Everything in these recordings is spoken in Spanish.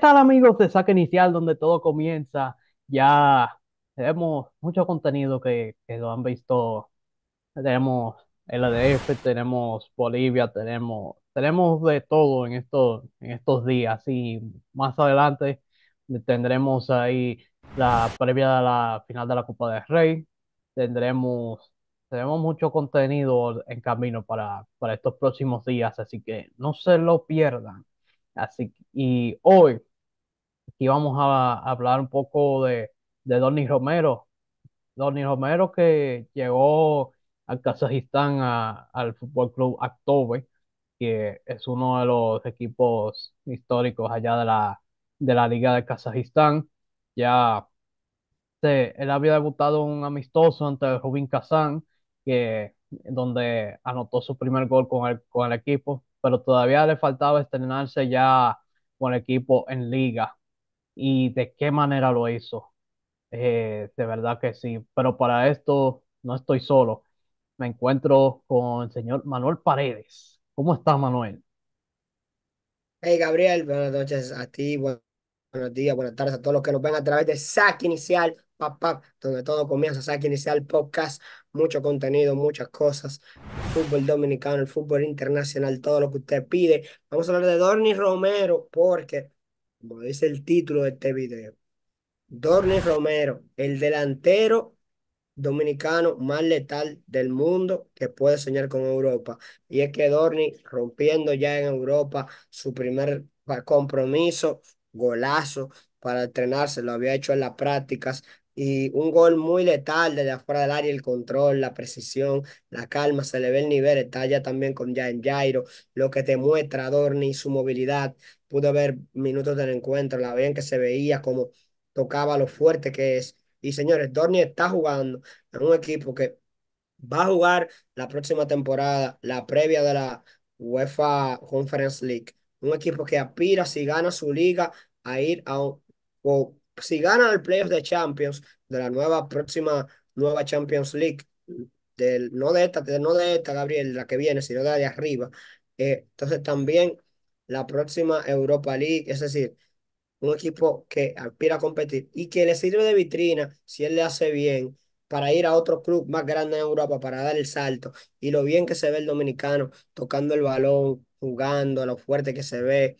tal amigos de Saque Inicial donde todo comienza? Ya tenemos mucho contenido que, que lo han visto. Tenemos el ADF, tenemos Bolivia, tenemos, tenemos de todo en estos, en estos días y más adelante tendremos ahí la previa de la final de la Copa del Rey. Tendremos, tenemos mucho contenido en camino para, para estos próximos días, así que no se lo pierdan. Así y hoy Aquí vamos a, hablar un poco de, de Donny Romero. Donny Romero que llegó al Kazajistán a, al Fútbol Club Actove, que es uno de los equipos históricos allá de la, de la Liga de Kazajistán. Ya se, él había debutado un amistoso ante Rubín Kazán, que, donde anotó su primer gol con con el equipo, pero todavía le faltaba estrenarse ya con el equipo en liga y de qué manera lo hizo. Eh, de verdad que sí, pero para esto no estoy solo. Me encuentro con el señor Manuel Paredes. ¿Cómo está Manuel? Hey, Gabriel, buenas noches a ti, buenos días, buenas tardes a todos los que nos ven a través de SAC Inicial, donde todo comienza, SAC Inicial Podcast, mucho contenido, muchas cosas, fútbol dominicano, el fútbol internacional, todo lo que usted pide. Vamos a hablar de Dorni Romero, porque como dice el título de este video, Dorni Romero, el delantero dominicano más letal del mundo que puede soñar con Europa. Y es que Dorni, rompiendo ya en Europa su primer compromiso, golazo para entrenarse, lo había hecho en las prácticas, y un gol muy letal desde afuera del área, el control, la precisión, la calma, se le ve el nivel, está ya también con ya en Jairo, lo que te muestra Dorni, su movilidad, pude ver minutos del encuentro, la bien que se veía, como tocaba lo fuerte que es. Y señores, Dorni está jugando en un equipo que va a jugar la próxima temporada, la previa de la UEFA Conference League. Un equipo que aspira, si gana su liga, a ir a, o si ganan el playoff de Champions, de la nueva próxima nueva Champions League, del, no de esta, no de Gabriel, la que viene, sino de la de arriba. Eh, entonces también la próxima Europa League, es decir, un equipo que aspira a competir y que le sirve de vitrina si él le hace bien para ir a otro club más grande de Europa para dar el salto y lo bien que se ve el dominicano tocando el balón, jugando, lo fuerte que se ve,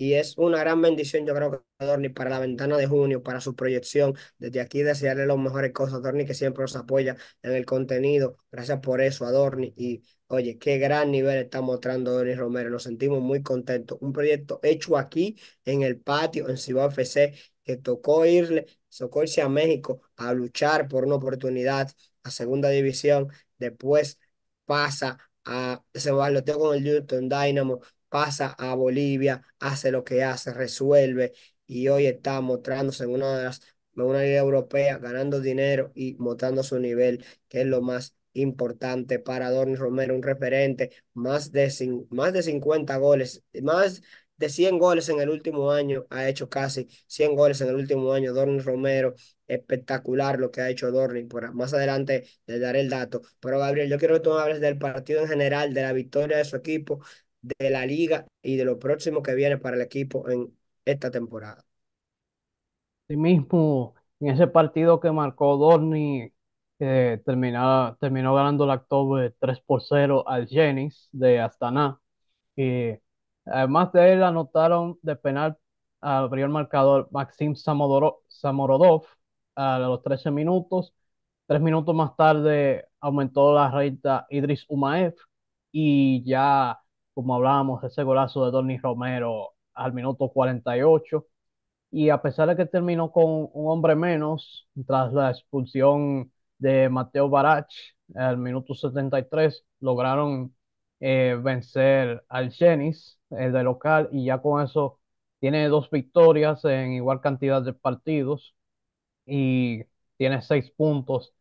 y es una gran bendición, yo creo que Adorni para la ventana de junio, para su proyección. Desde aquí desearle los mejores cosas a que siempre nos apoya en el contenido. Gracias por eso Adorni Y oye, qué gran nivel está mostrando Dorni Romero. Nos sentimos muy contentos. Un proyecto hecho aquí, en el patio, en Ciudad FC, que tocó irle, tocó irse a México a luchar por una oportunidad a segunda división. Después pasa a se tengo con el en Dynamo pasa a Bolivia, hace lo que hace, resuelve y hoy está mostrándose en una de las en una liga europea, ganando dinero y mostrando su nivel, que es lo más importante para Dornis Romero, un referente, más de, más de 50 goles, más de 100 goles en el último año, ha hecho casi 100 goles en el último año Dornis Romero, espectacular lo que ha hecho Dornis, por más adelante les daré el dato, pero Gabriel, yo quiero que tú hables del partido en general, de la victoria de su equipo, de la liga y de lo próximo que viene para el equipo en esta temporada. Sí mismo, en ese partido que marcó Dorni, eh, terminó, ganando el October 3 por 0 al Jennings de Astana. Y además de él, anotaron de penal al primer marcador Maxim Samorodov a los 13 minutos. Tres minutos más tarde aumentó la renta Idris Umaev y ya como hablábamos, ese golazo de Donny Romero al minuto 48. Y a pesar de que terminó con un hombre menos, tras la expulsión de Mateo Barach al minuto 73, lograron eh, vencer al Genis, el eh, de local, y ya con eso tiene dos victorias en igual cantidad de partidos y tiene seis puntos.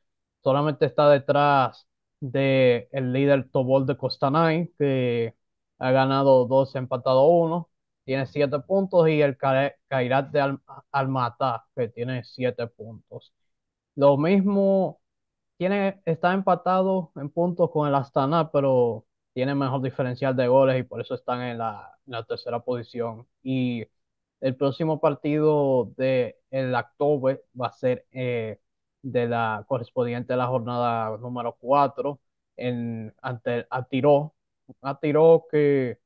Solamente está detrás del el líder Tobol de Costanay, que ha ganado dos empatado uno, tiene siete puntos y el Kairat de Almatá, que tiene siete puntos. Lo mismo, tiene, está empatado en puntos con el Astana, pero tiene mejor diferencial de goles y por eso están en la, en la tercera posición. Y el próximo partido de el octubre va a ser eh, de la correspondiente a la jornada número cuatro, en, ante el Atiró, Atiró que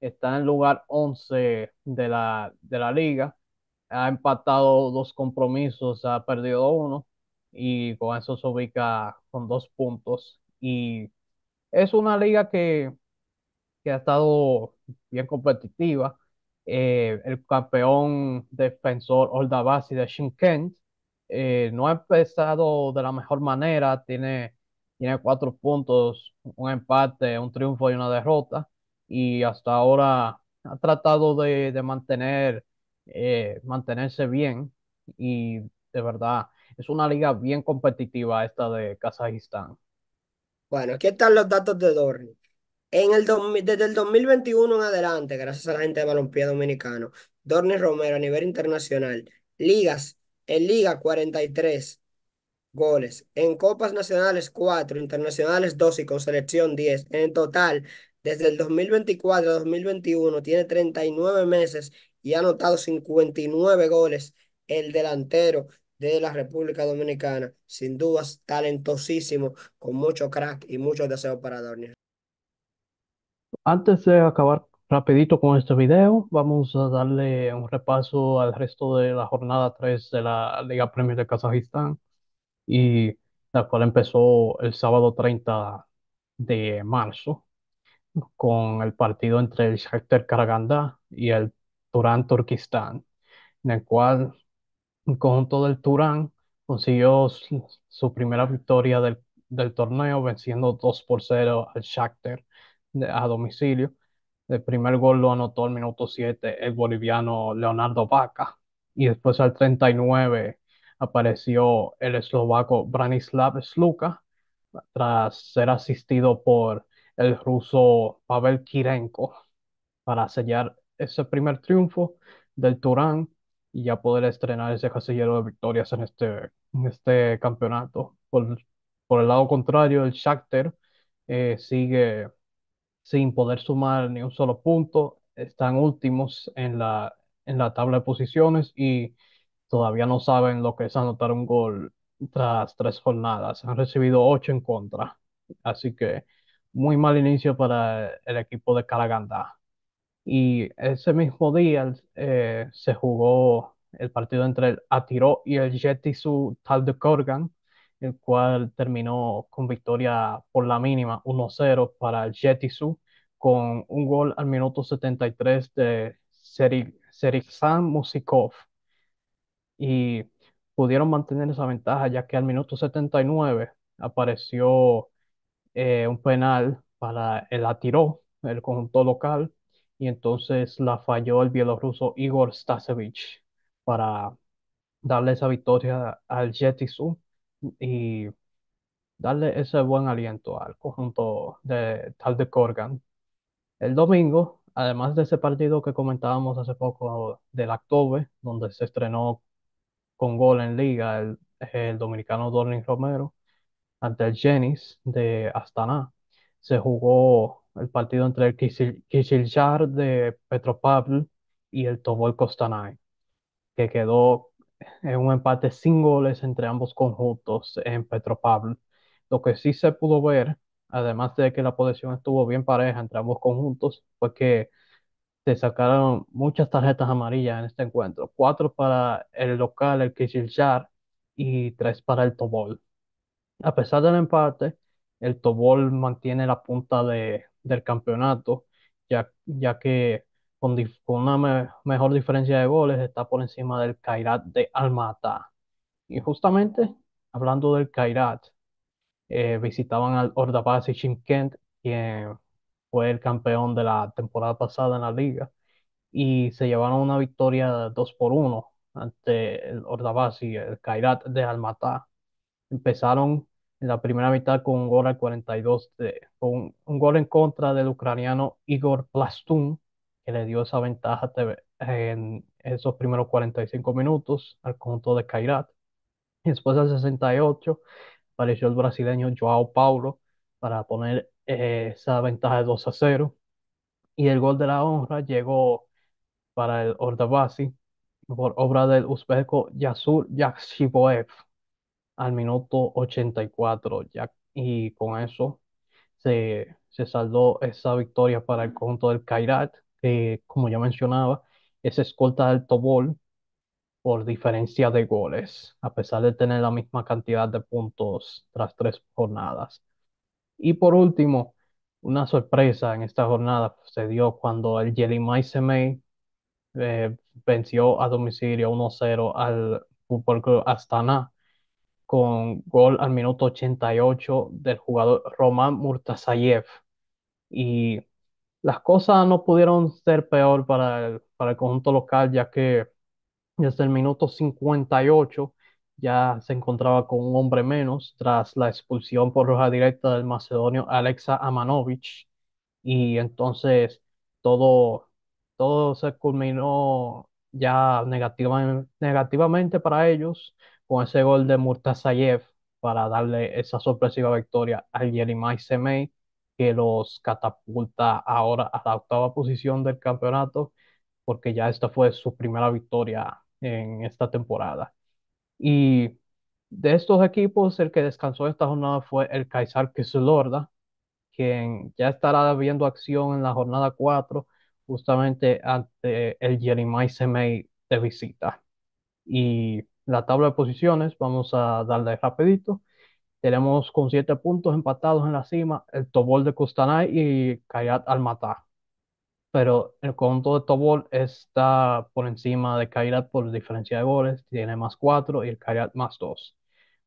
está en el lugar 11 de la, de la liga, ha empatado dos compromisos, ha perdido uno y con eso se ubica con dos puntos. Y es una liga que, que ha estado bien competitiva. Eh, el campeón defensor Oldabasi de Shinkent eh, no ha empezado de la mejor manera, tiene tiene cuatro puntos, un empate, un triunfo y una derrota. Y hasta ahora ha tratado de, mantener, eh, mantenerse bien. Y de verdad, es una liga bien competitiva esta de Kazajistán. Bueno, aquí están los datos de Dorni. En el desde el 2021 en adelante, gracias a la gente de balompié dominicano, Dorni Romero a nivel internacional, ligas, en Liga 43, goles. En copas nacionales, 4, internacionales, 2 y con selección, 10. En total, desde el 2024 a 2021, tiene 39 meses y ha anotado 59 goles el delantero de la República Dominicana. Sin dudas, talentosísimo, con mucho crack y mucho deseo para Dornier. Antes de acabar rapidito con este video, vamos a darle un repaso al resto de la jornada 3 de la Liga Premier de Kazajistán y la cual empezó el sábado 30 de marzo con el partido entre el Shakhtar Karaganda y el Turán Turkistán, en el cual el conjunto del Turán consiguió su, primera victoria del, torneo venciendo 2 por 0 al Shakhtar a domicilio. El primer gol lo anotó al minuto 7 el boliviano Leonardo Vaca y después al 39 apareció el eslovaco Branislav Sluka tras ser asistido por el ruso Pavel Kirenko para sellar ese primer triunfo del Turán y ya poder estrenar ese casillero de victorias en este, este campeonato. Por, el lado contrario, el Shakhtar eh, sigue sin poder sumar ni un solo punto. Están últimos en la, en la tabla de posiciones y todavía no saben lo que es anotar un gol tras tres jornadas. Han recibido ocho en contra. Así que muy mal inicio para el equipo de calaganda. Y ese mismo día eh, se jugó el partido entre el Atiro y el Jetisu Tal de Corgan, el cual terminó con victoria por la mínima 1-0 para el Jetisu, con un gol al minuto 73 de Serik, Musikov y pudieron mantener esa ventaja, ya que al minuto 79 apareció eh, un penal para el Atiró, el conjunto local, y entonces la falló el bielorruso Igor Stasevich para darle esa victoria al Jetisu y darle ese buen aliento al conjunto de tal de Corgan. El domingo, además de ese partido que comentábamos hace poco del octubre donde se estrenó con gol en liga, el, dominicano Dorling Romero, ante el Jennings de Astana. Se jugó el partido entre el Kishil de Petropavl y el Tobol Kostanay, que quedó en un empate sin goles entre ambos conjuntos en Petropavl. Lo que sí se pudo ver, además de que la posición estuvo bien pareja entre ambos conjuntos, fue que sacaron muchas tarjetas amarillas en este encuentro, cuatro para el local, el Kishilshar, y tres para el Tobol. A pesar del empate, el Tobol mantiene la punta de, del campeonato, ya, ya que con, una mejor diferencia de goles está por encima del Kairat de Almata. Y justamente, hablando del Kairat, eh, visitaban al Ordabasi y quien fue el campeón de la temporada pasada en la liga, y se llevaron una victoria 2 por 1 ante el y el Kairat de Almatá. Empezaron en la primera mitad con un gol al 42, de, con un gol en contra del ucraniano Igor Plastun, que le dio esa ventaja en esos primeros 45 minutos al conjunto de Kairat. Después al 68 apareció el brasileño Joao Paulo para poner eh, esa ventaja de 2 a 0. Y el gol de la honra llegó para el Ordabasi por obra del uzbeko Yasur Yakshiboev al minuto 84. Ya, y con eso se, se saldó esa victoria para el conjunto del Kairat, que como ya mencionaba, es escolta del Tobol por diferencia de goles, a pesar de tener la misma cantidad de puntos tras tres jornadas. Y por último, una sorpresa en esta jornada se dio cuando el Yelimay Semey eh, venció a domicilio 1-0 al Fútbol Club Astana con gol al minuto 88 del jugador Román Murtasayev. Y las cosas no pudieron ser peor para el, para el conjunto local, ya que desde el minuto 58 ya se encontraba con un hombre menos tras la expulsión por roja directa del macedonio Alexa Amanovich. Y entonces todo, todo se culminó ya negativamente para ellos con ese gol de Murtazayev para darle esa sorpresiva victoria al Yelimay Semey que los catapulta ahora a la octava posición del campeonato porque ya esta fue su primera victoria en esta temporada. Y de estos equipos, el que descansó esta jornada fue el Kaisar Kızılorda, quien ya estará viendo acción en la jornada 4, justamente ante el Yerimay Semey de visita. Y la tabla de posiciones, vamos a darle rapidito. Tenemos con 7 puntos empatados en la cima el Tobol de Kostanay y Kayat Almatar pero el conjunto de Tobol está por encima de Kairat por diferencia de goles, tiene más 4 y el Kairat más 2.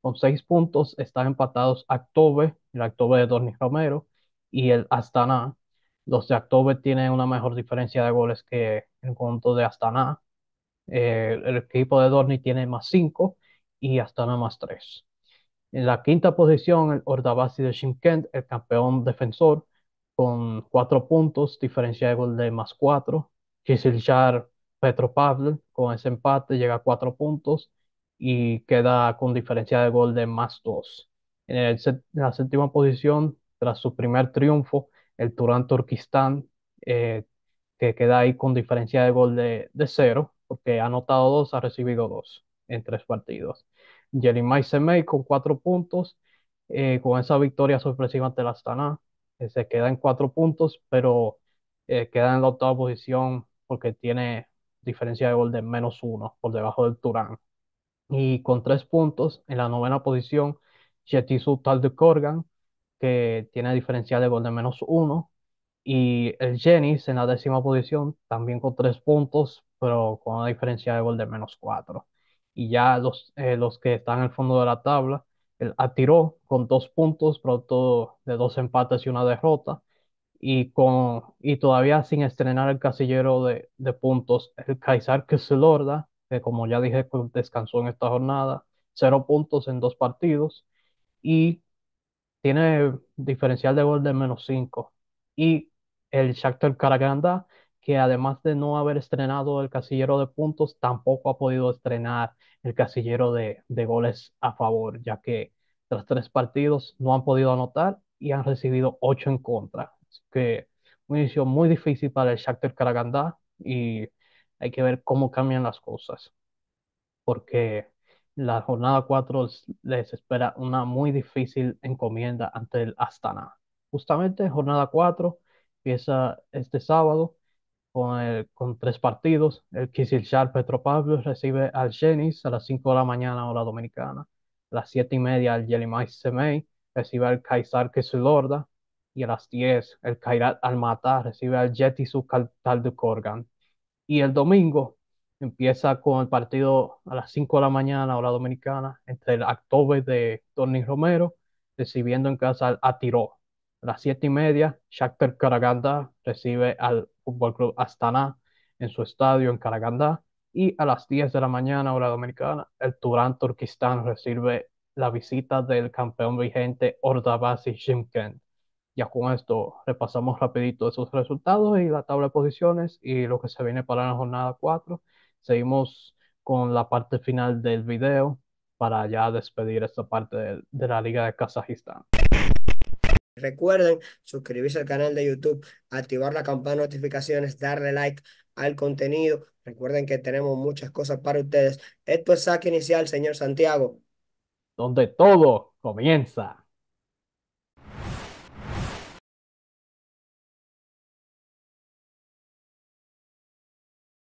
Con 6 puntos están empatados Actobe, el Actobe de Dorney Romero y el Astana. Los de Actobe tienen una mejor diferencia de goles que el conjunto de Astana. Eh, el equipo de Dorni tiene más 5 y Astana más 3. En la quinta posición, el Ordabasi de Shimkent, el campeón defensor, con cuatro puntos, diferencia de gol de más cuatro. Kisilchar Petro con ese empate llega a cuatro puntos y queda con diferencia de gol de más dos. En, el, la séptima posición, tras su primer triunfo, el Turán Turquistán, eh, que queda ahí con diferencia de gol de, de cero, porque ha anotado dos, ha recibido dos en tres partidos. Yelimay Semey con cuatro puntos, eh, con esa victoria sorpresiva ante la Astana, eh, se queda en cuatro puntos, pero eh, queda en la octava posición porque tiene diferencia de gol de menos uno por debajo del Turán. Y con tres puntos en la novena posición, su Tal de Corgan, que tiene diferencia de gol de menos uno. Y el Jenis en la décima posición, también con tres puntos, pero con una diferencia de gol de menos cuatro. Y ya los, eh, los que están en el fondo de la tabla atiró con dos puntos, producto de dos empates y una derrota. Y, con, y todavía sin estrenar el casillero de, puntos, el que Kesselorda, que como ya dije, pues, descansó en esta jornada, cero puntos en dos partidos y tiene diferencial de gol de menos cinco. Y el Shakhtar Karaganda, que además de no haber estrenado el casillero de puntos, tampoco ha podido estrenar el casillero de, goles a favor, ya que tras tres partidos no han podido anotar y han recibido ocho en contra. que un inicio muy difícil para el Shakhtar Karaganda y hay que ver cómo cambian las cosas, porque la jornada 4 les espera una muy difícil encomienda ante el Astana. Justamente jornada 4 empieza este sábado con, tres partidos. El Petro Pablo recibe al Genis a las 5 de la mañana hora dominicana. A las 7 y media el Yelimay Semey recibe al Kaisar Kisilorda, y a las 10 el Kairat Almata recibe al Yeti Sukaltal de Korgan. Y el domingo empieza con el partido a las 5 de la mañana hora dominicana entre el Actobe de Tony Romero recibiendo en casa al Atiro. A las 7 y media, Shakhtar Karaganda recibe al Fútbol Club Astana en su estadio en Karaganda Y a las 10 de la mañana, hora dominicana, el Turán Turquistán recibe la visita del campeón vigente Ordabasi Shymkent. Ya con esto repasamos rapidito esos resultados y la tabla de posiciones y lo que se viene para la jornada 4. Seguimos con la parte final del video para ya despedir esta parte de la Liga de Kazajistán. Recuerden suscribirse al canal de YouTube, activar la campana de notificaciones, darle like al contenido. Recuerden que tenemos muchas cosas para ustedes. Esto es saque inicial, señor Santiago. Donde todo comienza.